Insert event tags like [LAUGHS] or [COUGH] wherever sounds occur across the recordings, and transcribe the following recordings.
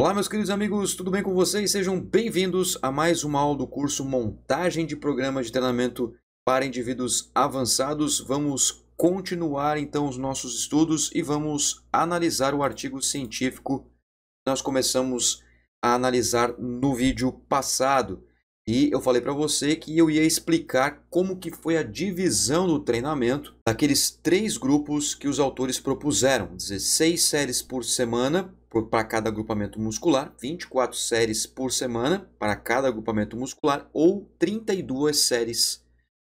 Olá, meus queridos amigos, tudo bem com vocês? Sejam bem-vindos a mais uma aula do curso Montagem de Programa de Treinamento para Indivíduos Avançados. Vamos continuar então os nossos estudos e vamos analisar o artigo científico que nós começamos a analisar no vídeo passado. E eu falei para você que eu ia explicar como que foi a divisão do treinamento daqueles três grupos que os autores propuseram, 16 séries por semana para cada agrupamento muscular, 24 séries por semana para cada agrupamento muscular ou 32 séries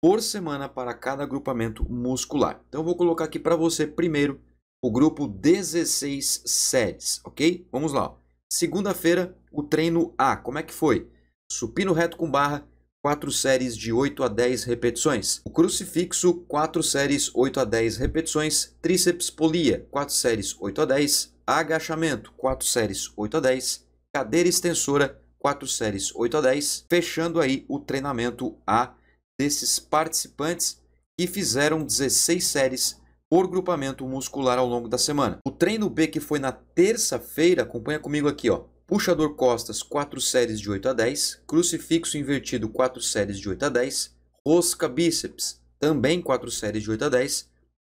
por semana para cada agrupamento muscular. Então eu vou colocar aqui para você primeiro o grupo 16 séries, ok? Vamos lá. Segunda-feira, o treino A. Como é que foi? supino reto com barra, 4 séries de 8 a 10 repetições. O crucifixo, 4 séries 8 a 10 repetições. Tríceps polia, 4 séries 8 a 10. Agachamento, 4 séries 8 a 10. Cadeira extensora, 4 séries 8 a 10. Fechando aí o treinamento A desses participantes que fizeram 16 séries por grupamento muscular ao longo da semana. O treino B que foi na terça-feira, acompanha comigo aqui, ó puxador costas 4 séries de 8 a 10, crucifixo invertido 4 séries de 8 a 10, rosca bíceps também 4 séries de 8 a 10,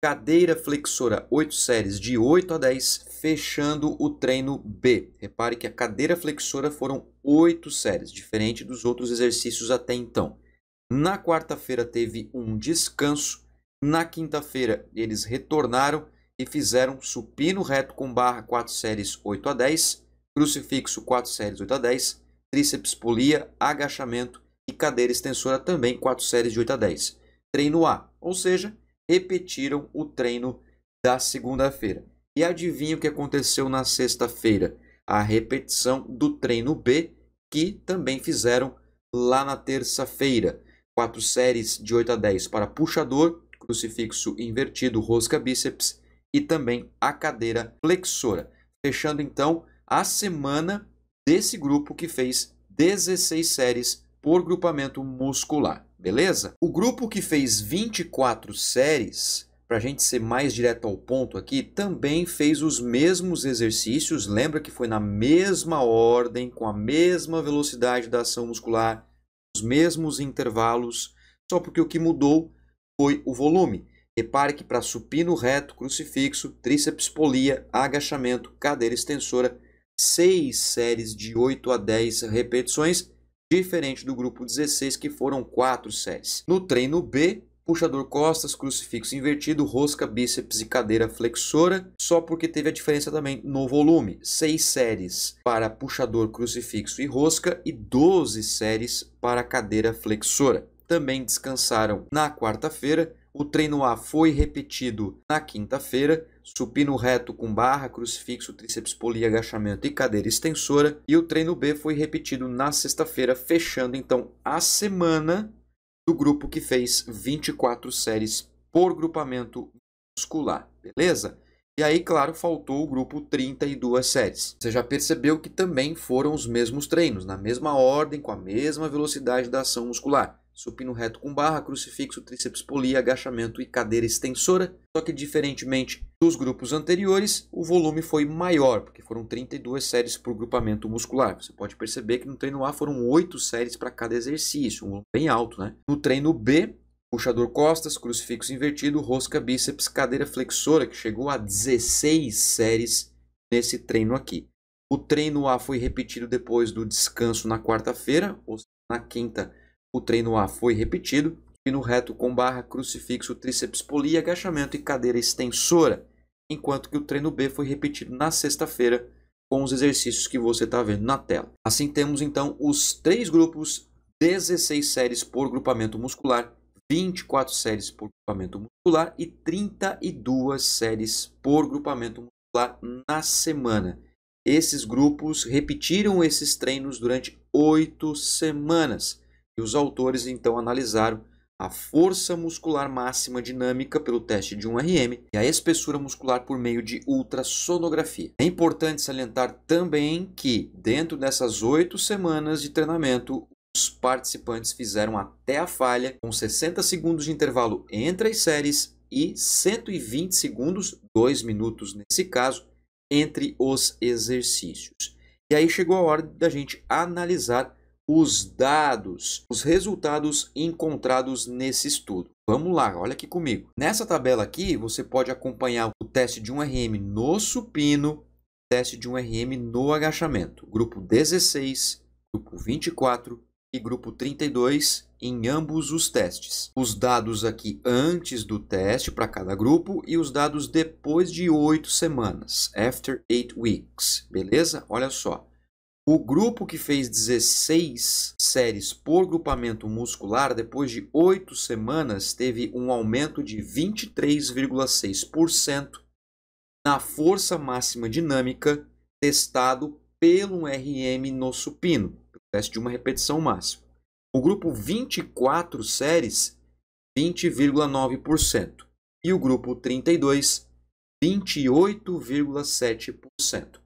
cadeira flexora 8 séries de 8 a 10, fechando o treino B. Repare que a cadeira flexora foram 8 séries, diferente dos outros exercícios até então. Na quarta-feira teve um descanso, na quinta-feira eles retornaram e fizeram supino reto com barra 4 séries 8 a 10, crucifixo 4 séries 8 a 10, tríceps polia, agachamento e cadeira extensora também 4 séries de 8 a 10. Treino A, ou seja, repetiram o treino da segunda-feira. E adivinha o que aconteceu na sexta-feira? A repetição do treino B, que também fizeram lá na terça-feira. 4 séries de 8 a 10 para puxador, crucifixo invertido, rosca bíceps e também a cadeira flexora. Fechando então a semana desse grupo que fez 16 séries por grupamento muscular, beleza? O grupo que fez 24 séries, para a gente ser mais direto ao ponto aqui, também fez os mesmos exercícios, lembra que foi na mesma ordem, com a mesma velocidade da ação muscular, os mesmos intervalos, só porque o que mudou foi o volume. Repare que para supino reto, crucifixo, tríceps polia, agachamento, cadeira extensora seis séries de 8 a 10 repetições, diferente do grupo 16, que foram quatro séries. No treino B, puxador costas, crucifixo invertido, rosca, bíceps e cadeira flexora, só porque teve a diferença também no volume. Seis séries para puxador, crucifixo e rosca e 12 séries para cadeira flexora. Também descansaram na quarta-feira. O treino A foi repetido na quinta-feira supino reto com barra, crucifixo, tríceps poli, agachamento e cadeira extensora. E o treino B foi repetido na sexta-feira, fechando então a semana do grupo que fez 24 séries por grupamento muscular, beleza? E aí, claro, faltou o grupo 32 séries. Você já percebeu que também foram os mesmos treinos, na mesma ordem, com a mesma velocidade da ação muscular supino reto com barra, crucifixo, tríceps poli, agachamento e cadeira extensora. Só que diferentemente dos grupos anteriores, o volume foi maior, porque foram 32 séries por grupamento muscular. Você pode perceber que no treino A foram 8 séries para cada exercício, um volume bem alto, né? No treino B, puxador costas, crucifixo invertido, rosca bíceps, cadeira flexora, que chegou a 16 séries nesse treino aqui. O treino A foi repetido depois do descanso na quarta-feira, ou na quinta o treino A foi repetido, no reto com barra, crucifixo, tríceps poli, agachamento e cadeira extensora, enquanto que o treino B foi repetido na sexta-feira com os exercícios que você está vendo na tela. Assim temos então os três grupos, 16 séries por grupamento muscular, 24 séries por grupamento muscular e 32 séries por grupamento muscular na semana. Esses grupos repetiram esses treinos durante oito semanas. E os autores então analisaram a força muscular máxima dinâmica pelo teste de 1RM e a espessura muscular por meio de ultrassonografia. É importante salientar também que, dentro dessas oito semanas de treinamento, os participantes fizeram até a falha, com 60 segundos de intervalo entre as séries e 120 segundos, 2 minutos nesse caso, entre os exercícios. E aí chegou a hora da gente analisar os dados, os resultados encontrados nesse estudo. Vamos lá, olha aqui comigo. Nessa tabela aqui, você pode acompanhar o teste de 1RM no supino, teste de 1RM no agachamento. Grupo 16, grupo 24 e grupo 32 em ambos os testes. Os dados aqui antes do teste para cada grupo e os dados depois de 8 semanas, after 8 weeks, beleza? Olha só. O grupo que fez 16 séries por grupamento muscular, depois de 8 semanas, teve um aumento de 23,6% na força máxima dinâmica testado pelo RM no supino, teste de uma repetição máxima. O grupo 24 séries, 20,9%. E o grupo 32, 28,7%.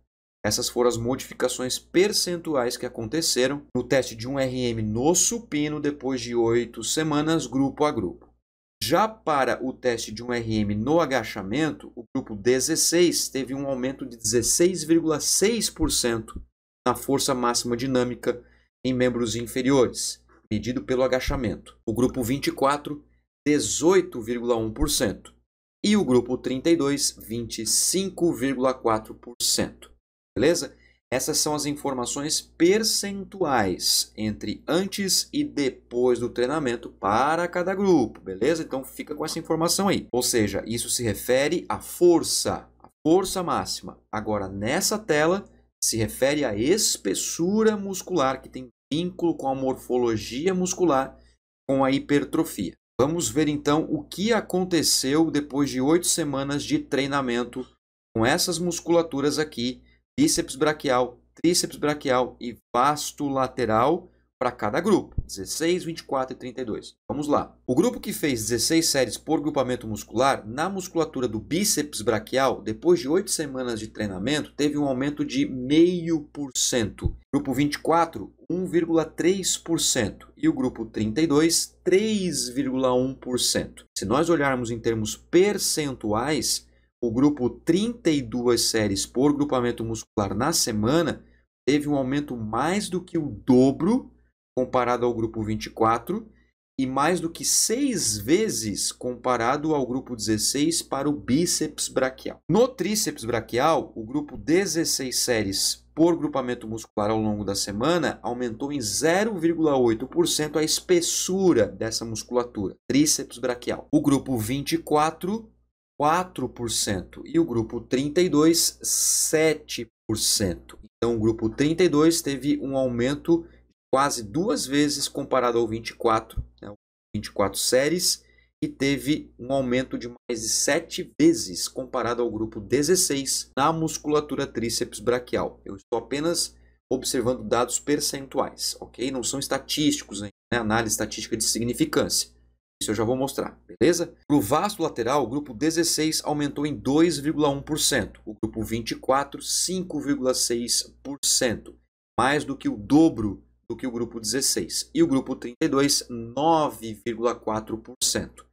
Essas foram as modificações percentuais que aconteceram no teste de um RM no supino depois de oito semanas, grupo a grupo. Já para o teste de um RM no agachamento, o grupo 16 teve um aumento de 16,6% na força máxima dinâmica em membros inferiores, medido pelo agachamento. O grupo 24, 18,1%. E o grupo 32, 25,4%. Beleza? Essas são as informações percentuais entre antes e depois do treinamento para cada grupo, beleza? Então fica com essa informação aí. Ou seja, isso se refere à força, à força máxima. Agora, nessa tela, se refere à espessura muscular, que tem vínculo com a morfologia muscular, com a hipertrofia. Vamos ver então o que aconteceu depois de oito semanas de treinamento com essas musculaturas aqui bíceps braquial, tríceps braquial e vasto lateral para cada grupo, 16, 24 e 32. Vamos lá. O grupo que fez 16 séries por grupamento muscular, na musculatura do bíceps braquial, depois de 8 semanas de treinamento, teve um aumento de 0,5%. Grupo 24, 1,3%. E o grupo 32, 3,1%. Se nós olharmos em termos percentuais, o grupo 32 séries por grupamento muscular na semana teve um aumento mais do que o dobro comparado ao grupo 24 e mais do que seis vezes comparado ao grupo 16 para o bíceps braquial. No tríceps braquial, o grupo 16 séries por grupamento muscular ao longo da semana aumentou em 0,8% a espessura dessa musculatura, tríceps braquial. O grupo 24 4%. E o grupo 32, 7%. Então, o grupo 32 teve um aumento quase duas vezes comparado ao 24, né? 24 séries, e teve um aumento de mais de 7 vezes comparado ao grupo 16 na musculatura tríceps braquial. Eu estou apenas observando dados percentuais, ok? Não são estatísticos, né? análise estatística de significância. Isso eu já vou mostrar, beleza? Para o vasto lateral, o grupo 16 aumentou em 2,1%, o grupo 24, 5,6%, mais do que o dobro do que o grupo 16, e o grupo 32, 9,4%,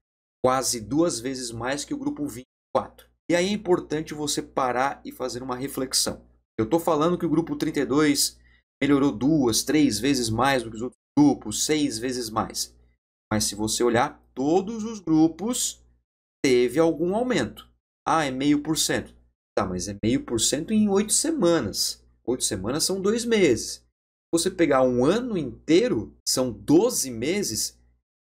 quase duas vezes mais que o grupo 24. E aí é importante você parar e fazer uma reflexão. Eu estou falando que o grupo 32 melhorou duas, três vezes mais do que os outros grupos, seis vezes mais. Mas se você olhar, todos os grupos teve algum aumento. Ah, é meio por cento. Tá, mas é meio por cento em oito semanas. Oito semanas são dois meses. Você pegar um ano inteiro, são 12 meses.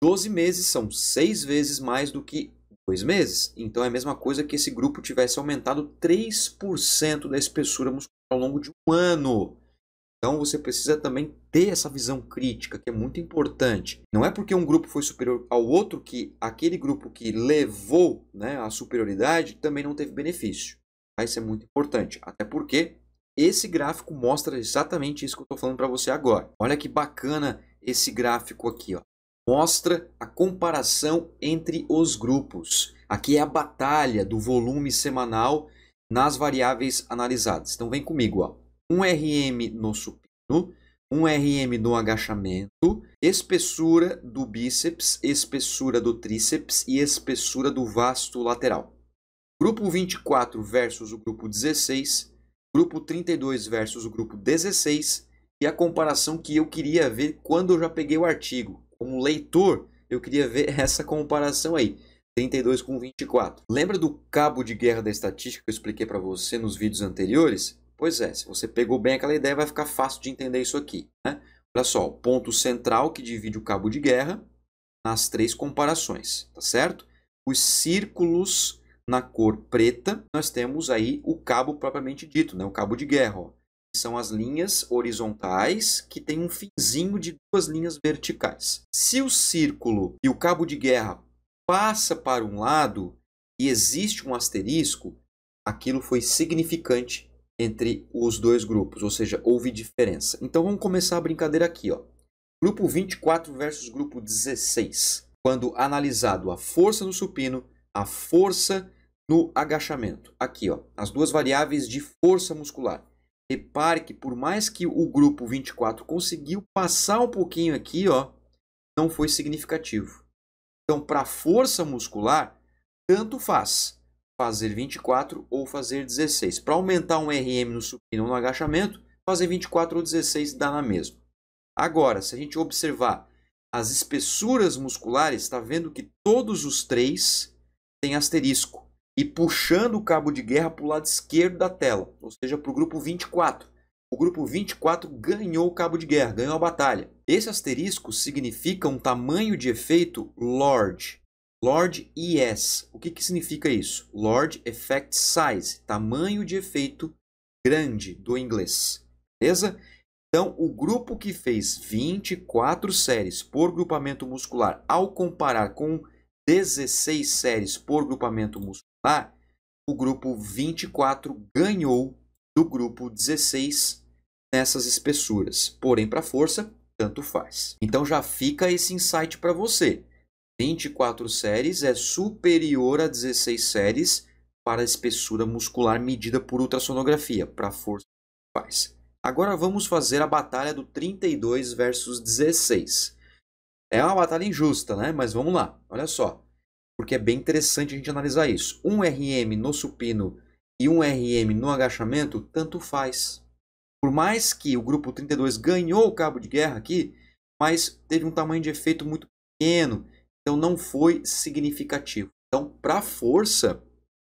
12 meses são seis vezes mais do que dois meses. Então é a mesma coisa que esse grupo tivesse aumentado 3% da espessura muscular ao longo de um ano. Então você precisa também ter essa visão crítica, que é muito importante. Não é porque um grupo foi superior ao outro que aquele grupo que levou né, a superioridade também não teve benefício. Ah, isso é muito importante. Até porque esse gráfico mostra exatamente isso que eu estou falando para você agora. Olha que bacana esse gráfico aqui. Ó. Mostra a comparação entre os grupos. Aqui é a batalha do volume semanal nas variáveis analisadas. Então vem comigo. Ó. 1 RM no supino, 1 RM no agachamento, espessura do bíceps, espessura do tríceps e espessura do vasto lateral. Grupo 24 versus o grupo 16, grupo 32 versus o grupo 16 e a comparação que eu queria ver quando eu já peguei o artigo. Como leitor, eu queria ver [LAUGHS] essa comparação aí. 32 com 24. Lembra do cabo de guerra da estatística que eu expliquei para você nos vídeos anteriores? Pois é, se você pegou bem aquela ideia, vai ficar fácil de entender isso aqui. Né? Olha só, o ponto central que divide o cabo de guerra nas três comparações, tá certo? Os círculos na cor preta, nós temos aí o cabo propriamente dito, né? o cabo de guerra. Ó. São as linhas horizontais que tem um finzinho de duas linhas verticais. Se o círculo e o cabo de guerra passa para um lado e existe um asterisco, aquilo foi significante entre os dois grupos, ou seja, houve diferença. Então vamos começar a brincadeira aqui, ó. Grupo 24 versus grupo 16. Quando analisado a força no supino, a força no agachamento. Aqui, ó, as duas variáveis de força muscular. Repare que por mais que o grupo 24 conseguiu passar um pouquinho aqui, ó, não foi significativo. Então, para força muscular, tanto faz fazer 24 ou fazer 16. Para aumentar um RM no supino ou no agachamento, fazer 24 ou 16 dá na mesma. Agora, se a gente observar as espessuras musculares, está vendo que todos os três têm asterisco e puxando o cabo de guerra para o lado esquerdo da tela, ou seja, para o grupo 24. O grupo 24 ganhou o cabo de guerra, ganhou a batalha. Esse asterisco significa um tamanho de efeito large, Lord ES. O que, que significa isso? Lord Effect Size, tamanho de efeito grande do inglês. Beleza? Então, o grupo que fez 24 séries por grupamento muscular, ao comparar com 16 séries por grupamento muscular, o grupo 24 ganhou do grupo 16 nessas espessuras. Porém, para força, tanto faz. Então já fica esse insight para você. 24 séries é superior a 16 séries para a espessura muscular medida por ultrassonografia, para a força faz. Agora vamos fazer a batalha do 32 versus 16. É uma batalha injusta, né? Mas vamos lá, olha só. Porque é bem interessante a gente analisar isso. Um RM no supino e um RM no agachamento, tanto faz. Por mais que o grupo 32 ganhou o cabo de guerra aqui, mas teve um tamanho de efeito muito pequeno então não foi significativo. Então, para a força,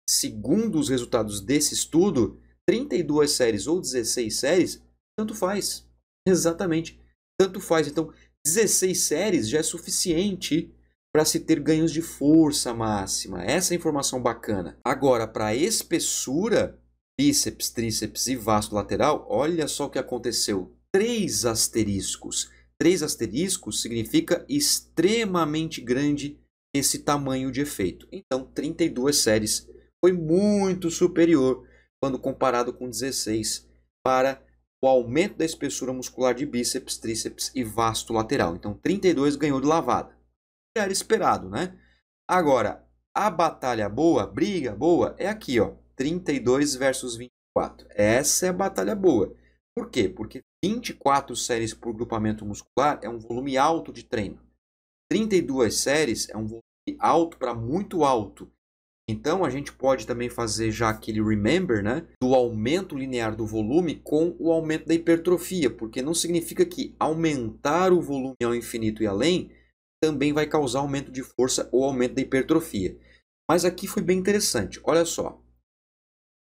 segundo os resultados desse estudo, 32 séries ou 16 séries, tanto faz. [LAUGHS] Exatamente. Tanto faz. Então, 16 séries já é suficiente para se ter ganhos de força máxima. Essa é informação bacana. Agora, para espessura, bíceps, tríceps e vasto lateral, olha só o que aconteceu. Três asteriscos três asteriscos significa extremamente grande esse tamanho de efeito. Então, 32 séries foi muito superior quando comparado com 16 para o aumento da espessura muscular de bíceps, tríceps e vasto lateral. Então, 32 ganhou de lavada. Era esperado, né? Agora, a batalha boa, briga boa, é aqui, ó, 32 versus 24. Essa é a batalha boa. Por quê? Porque 24 séries por grupamento muscular é um volume alto de treino. 32 séries é um volume alto para muito alto. Então a gente pode também fazer já aquele remember, né, do aumento linear do volume com o aumento da hipertrofia, porque não significa que aumentar o volume ao infinito e além também vai causar aumento de força ou aumento da hipertrofia. Mas aqui foi bem interessante. Olha só.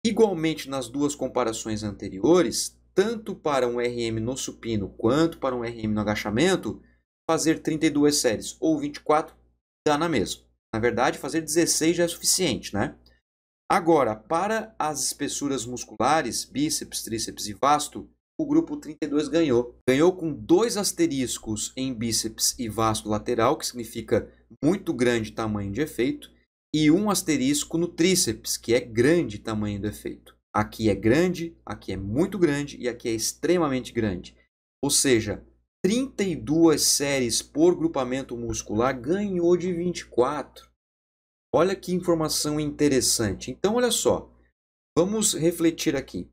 Igualmente nas duas comparações anteriores, tanto para um RM no supino quanto para um RM no agachamento, fazer 32 séries ou 24 dá na mesma. Na verdade, fazer 16 já é suficiente, né? Agora, para as espessuras musculares, bíceps, tríceps e vasto, o grupo 32 ganhou. Ganhou com dois asteriscos em bíceps e vasto lateral, que significa muito grande tamanho de efeito, e um asterisco no tríceps, que é grande tamanho do efeito. Aqui é grande, aqui é muito grande e aqui é extremamente grande. Ou seja, 32 séries por grupamento muscular ganhou de 24. Olha que informação interessante. Então, olha só. Vamos refletir aqui.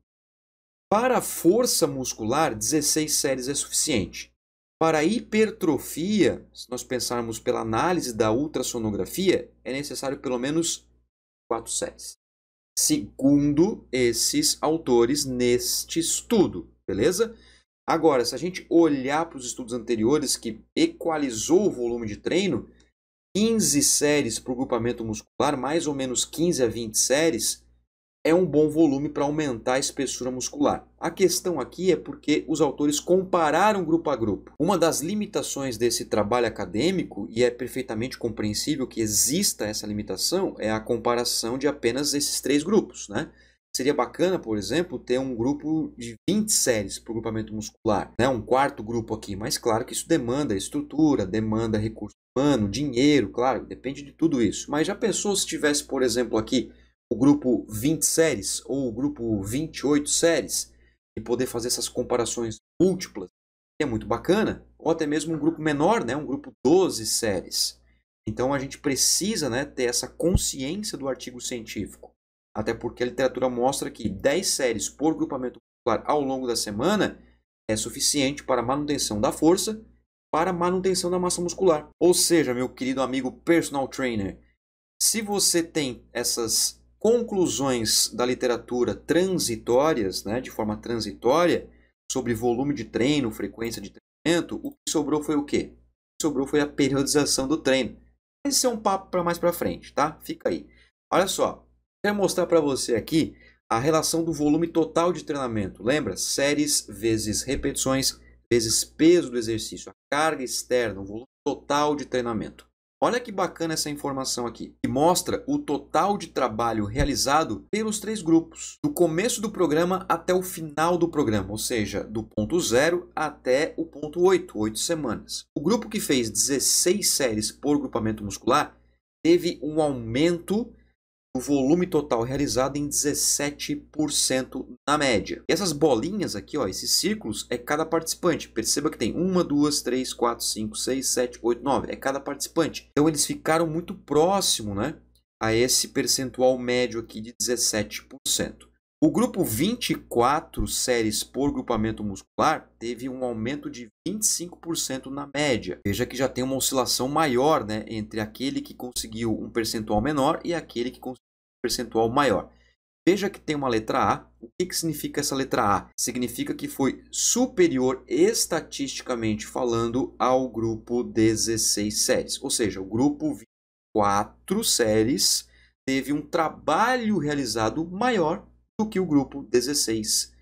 Para a força muscular, 16 séries é suficiente. Para a hipertrofia, se nós pensarmos pela análise da ultrassonografia, é necessário pelo menos 4 séries segundo esses autores neste estudo, beleza? Agora, se a gente olhar para os estudos anteriores que equalizou o volume de treino, 15 séries para o grupamento muscular, mais ou menos 15 a 20 séries, é um bom volume para aumentar a espessura muscular. A questão aqui é porque os autores compararam grupo a grupo. Uma das limitações desse trabalho acadêmico, e é perfeitamente compreensível que exista essa limitação, é a comparação de apenas esses três grupos. Né? Seria bacana, por exemplo, ter um grupo de 20 séries para o grupamento muscular, né? um quarto grupo aqui, mas claro que isso demanda estrutura, demanda recurso humano, dinheiro, claro, depende de tudo isso. Mas já pensou se tivesse, por exemplo, aqui o grupo 20 séries ou o grupo 28 séries? e poder fazer essas comparações múltiplas é muito bacana, ou até mesmo um grupo menor, né, um grupo 12 séries. Então a gente precisa né, ter essa consciência do artigo científico. Até porque a literatura mostra que 10 séries por grupamento muscular ao longo da semana é suficiente para manutenção da força, para manutenção da massa muscular. Ou seja, meu querido amigo personal trainer, se você tem essas conclusões da literatura transitórias, né, de forma transitória, sobre volume de treino, frequência de treinamento, o que sobrou foi o quê? O que sobrou foi a periodização do treino. Esse é um papo para mais para frente, tá? Fica aí. Olha só, quero mostrar para você aqui a relação do volume total de treinamento. Lembra? Séries vezes repetições vezes peso do exercício, a carga externa, o volume total de treinamento. Olha que bacana essa informação aqui, que mostra o total de trabalho realizado pelos três grupos, do começo do programa até o final do programa, ou seja, do ponto zero até o ponto 8, 8 semanas. O grupo que fez 16 séries por grupamento muscular teve um aumento o volume total realizado em 17% na média. E essas bolinhas aqui, ó, esses círculos, é cada participante. Perceba que tem uma, duas, três, quatro, cinco, seis, sete, oito, nove. É cada participante. Então eles ficaram muito próximo né, a esse percentual médio aqui de 17%. O grupo 24 séries por grupamento muscular teve um aumento de 25% na média. Veja que já tem uma oscilação maior né, entre aquele que conseguiu um percentual menor e aquele que conseguiu percentual maior. Veja que tem uma letra A. O que, que significa essa letra A? Significa que foi superior estatisticamente falando ao grupo 16 séries. Ou seja, o grupo 24 séries teve um trabalho realizado maior do que o grupo 16,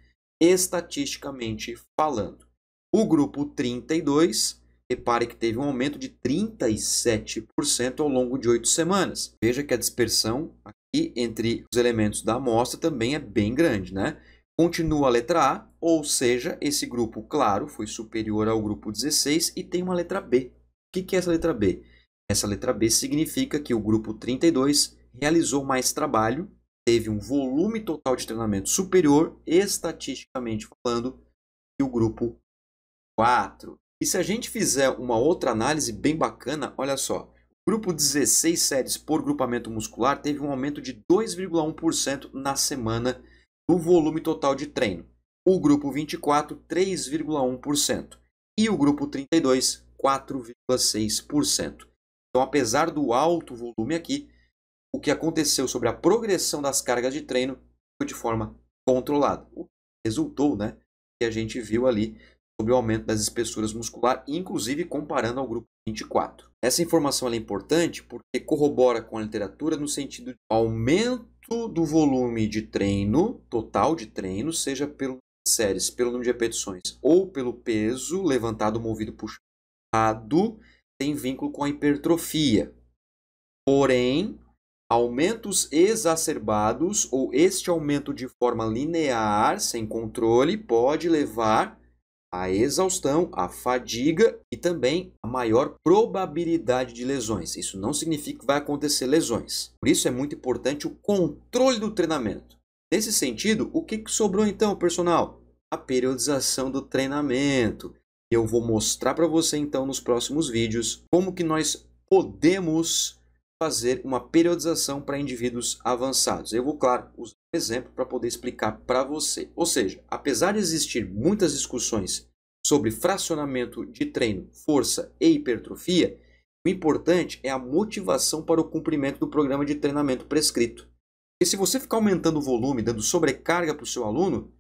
estatisticamente falando. O grupo 32 Repare que teve um aumento de 37% ao longo de oito semanas. Veja que a dispersão e entre os elementos da amostra também é bem grande, né? Continua a letra A, ou seja, esse grupo, claro, foi superior ao grupo 16 e tem uma letra B. O que é essa letra B? Essa letra B significa que o grupo 32 realizou mais trabalho, teve um volume total de treinamento superior, estatisticamente falando, que o grupo 4. E se a gente fizer uma outra análise bem bacana, olha só grupo 16 séries por grupamento muscular teve um aumento de 2,1% na semana do volume total de treino. O grupo 24, 3,1%. E o grupo 32, 4,6%. Então, apesar do alto volume aqui, o que aconteceu sobre a progressão das cargas de treino foi de forma controlada. O que resultou, né? Que a gente viu ali sobre o aumento das espessuras muscular, inclusive comparando ao grupo 24. Essa informação é importante porque corrobora com a literatura no sentido de aumento do volume de treino, total de treino, seja pelo séries, pelo número de repetições ou pelo peso levantado, movido, puxado, tem vínculo com a hipertrofia. Porém, aumentos exacerbados ou este aumento de forma linear, sem controle, pode levar a exaustão, a fadiga e também a maior probabilidade de lesões. Isso não significa que vai acontecer lesões. Por isso é muito importante o controle do treinamento. Nesse sentido, o que sobrou então, personal? A periodização do treinamento. Eu vou mostrar para você então nos próximos vídeos como que nós podemos fazer uma periodização para indivíduos avançados. Eu vou, claro, usar um exemplo para poder explicar para você. Ou seja, apesar de existir muitas discussões sobre fracionamento de treino, força e hipertrofia, o importante é a motivação para o cumprimento do programa de treinamento prescrito. Porque se você ficar aumentando o volume, dando sobrecarga para o seu aluno,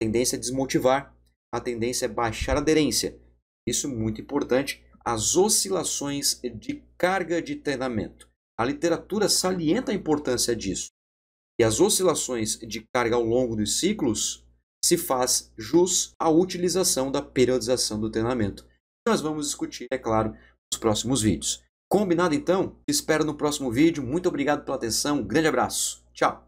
a tendência é desmotivar, a tendência é baixar a aderência. Isso é muito importante, as oscilações de carga de treinamento. A literatura salienta a importância disso. E as oscilações de carga ao longo dos ciclos se faz jus à utilização da periodização do treinamento. Nós vamos discutir, é claro, nos próximos vídeos. Combinado então? Te espero no próximo vídeo. Muito obrigado pela atenção. Um grande abraço. Tchau.